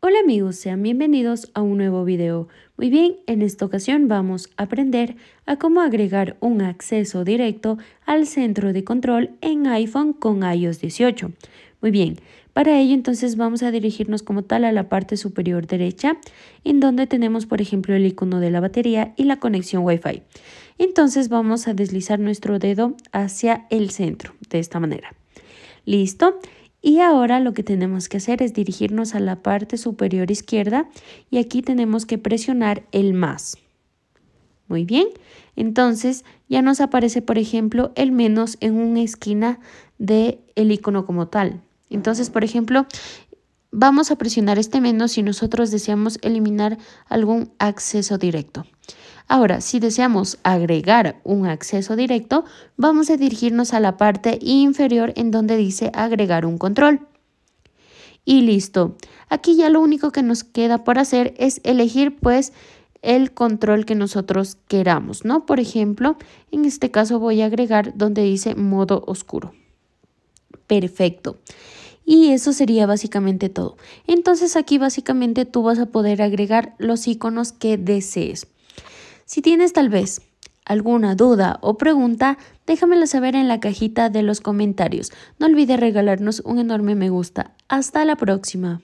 Hola amigos, sean bienvenidos a un nuevo video. Muy bien, en esta ocasión vamos a aprender a cómo agregar un acceso directo al centro de control en iPhone con iOS 18. Muy bien, para ello entonces vamos a dirigirnos como tal a la parte superior derecha, en donde tenemos por ejemplo el icono de la batería y la conexión Wi-Fi. Entonces vamos a deslizar nuestro dedo hacia el centro, de esta manera. Listo. Y ahora lo que tenemos que hacer es dirigirnos a la parte superior izquierda y aquí tenemos que presionar el más. Muy bien, entonces ya nos aparece por ejemplo el menos en una esquina del el icono como tal. Entonces por ejemplo Vamos a presionar este menos si nosotros deseamos eliminar algún acceso directo. Ahora, si deseamos agregar un acceso directo, vamos a dirigirnos a la parte inferior en donde dice agregar un control. Y listo. Aquí ya lo único que nos queda por hacer es elegir pues el control que nosotros queramos, ¿no? Por ejemplo, en este caso voy a agregar donde dice modo oscuro. Perfecto y eso sería básicamente todo. Entonces aquí básicamente tú vas a poder agregar los iconos que desees. Si tienes tal vez alguna duda o pregunta, déjamelo saber en la cajita de los comentarios. No olvides regalarnos un enorme me gusta. Hasta la próxima.